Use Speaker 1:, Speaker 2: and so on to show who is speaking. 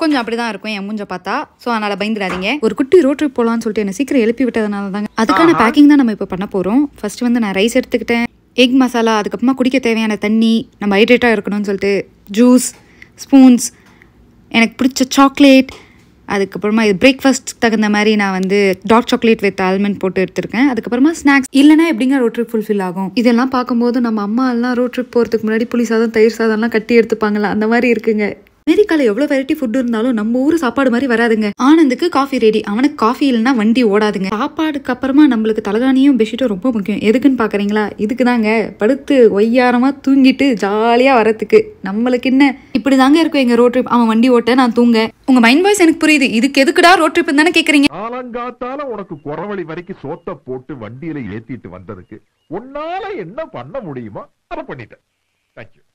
Speaker 1: கொஞ்சம் அப்படிதான் இருக்கும் என் மூஞ்ச பார்த்தா ஸோ அதனால பயந்துடாதீங்க ஒரு குட்டி ரோட் ட்ரிப் போகலான்னு சொல்லிட்டு என்ன சீக்கிரம் எழுப்பி விட்டதுனால தாங்க அதுக்கான பேக்கிங் தான் நம்ம இப்போ பண்ண போகிறோம் ஃபர்ஸ்ட் வந்து நான் ரைஸ் எடுத்துக்கிட்டேன் எக் மசாலா அதுக்கப்புறமா குடிக்க தேவையான தண்ணி நம்ம ஹைட்ரேட்டாக இருக்கணும்னு சொல்லிட்டு ஜூஸ் ஸ்பூன்ஸ் எனக்கு பிடிச்ச சாக்லேட் அதுக்கப்புறமா இது பிரேக்ஃபாஸ்ட் தகுந்த மாதிரி நான் வந்து டார்க் சாக்லேட் வித் ஆல்மண்ட் போட்டு எடுத்திருக்கேன் அதுக்கப்புறமா ஸ்நாக்ஸ் இல்லைனா எப்படிங்க ரோட் ட்ரிப் ஃபுல்ஃபில் ஆகும் இதெல்லாம் பார்க்கும்போது நம்ம அம்மா எல்லாம் ரோட் ட்ரிப் போகிறதுக்கு முன்னாடி புளி சாதம் தயிர் சாதம்லாம் கட்டி எடுத்துப்பாங்களா அந்த மாதிரி இருக்குங்க அமெரிக்கால எவ்வளவு வெரைட்டி ஃபுட் இருந்தாலும் நம்ம ஊர் சாப்பாடு மாதிரி வராதுங்க ஆனந்துக்கு காஃபி ரெடி அவனுக்கு காஃபி இல்லைன்னா வண்டி ஓடாதுங்க சாப்பாடுக்கு அப்புறமா நம்மளுக்கு தலகாணியும் பெட்ஷீட்டும் ரொம்ப முக்கியம் எதுக்குன்னு பாக்குறீங்களா இதுக்கு தாங்க படுத்து ஒய்யாரமா தூங்கிட்டு ஜாலியா வரத்துக்கு நம்மளுக்கு என்ன இப்படி தாங்க இருக்கும் எங்க ரோட் ட்ரிப் அவன் வண்டி ஓட்ட நான் தூங்க உங்க மைண்ட் வாய்ஸ் எனக்கு புரியுது இதுக்கு எதுக்குடா ரோட் ட்ரிப் தானே
Speaker 2: கேக்குறீங்க ஆலங்காத்தால உனக்கு குறவழி வரைக்கும் சோத்த போட்டு வண்டியில ஏத்திட்டு வந்ததுக்கு உன்னால என்ன பண்ண முடியுமோ அதை பண்ணிட்டேன் தேங்க்யூ